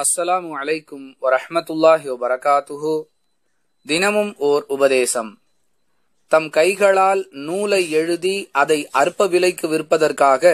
அஸ்ஸலாமு அலைக்கும் வரஹமத்துல்லாஹி வபரகாத்துஹு தினமும் ஓர் உபதேசம் தம் கைகளால் நூலை எழுதி அதை அற்ப விலைக்கு விற்பதற்காக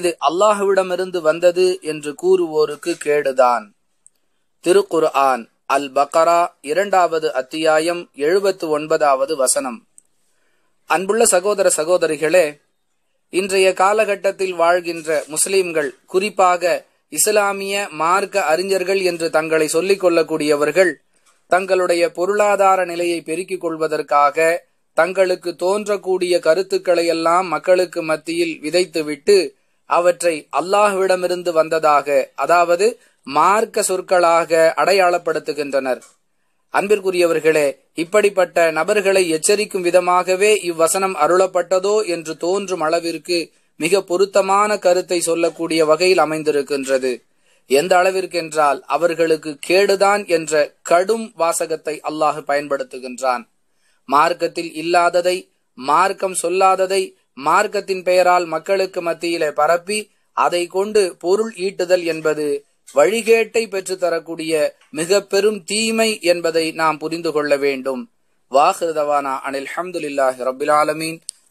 இது அல்லாஹுவிடமிருந்து வந்தது என்று கூறுவோருக்கு கேடுதான் திருக்குர் ஆன் அல் பக்கரா இரண்டாவது அத்தியாயம் எழுபத்து ஒன்பதாவது வசனம் அன்புள்ள சகோதர சகோதரிகளே இன்றைய காலகட்டத்தில் வாழ்கின்ற முஸ்லிம்கள் குறிப்பாக இஸ்லாமிய மார்க்க அறிஞர்கள் என்று தங்களை சொல்லிக் கொள்ளக்கூடியவர்கள் தங்களுடைய பொருளாதார நிலையை பெருக்கிக் கொள்வதற்காக தங்களுக்கு தோன்றக்கூடிய கருத்துக்களை எல்லாம் மக்களுக்கு மத்தியில் விதைத்துவிட்டு அவற்றை அல்லாஹுவிடமிருந்து வந்ததாக அதாவது மார்க்க சொற்களாக அடையாளப்படுத்துகின்றனர் அன்பிற்குரியவர்களே இப்படிப்பட்ட நபர்களை எச்சரிக்கும் விதமாகவே இவ்வசனம் அருளப்பட்டதோ என்று தோன்றும் அளவிற்கு மிக பொருத்தமான கருத்தை சொல்லக்கூடிய வகையில் அமைந்திருக்கின்றது எந்த அளவிற்கென்றால் அவர்களுக்கு கேடுதான் என்ற கடும் வாசகத்தை அல்லாஹ் பயன்படுத்துகின்றான் மார்க்கத்தில் இல்லாததை மார்க்கம் சொல்லாததை மார்க்கத்தின் பெயரால் மக்களுக்கு மத்தியிலே பரப்பி அதை கொண்டு பொருள் ஈட்டுதல் என்பது வழிகேட்டை பெற்று தரக்கூடிய மிக பெரும் தீமை என்பதை நாம் புரிந்து கொள்ள வேண்டும் வாஹிருதவானா அனில் அஹமதுல்லாஹி ரபில் ஆலமீன்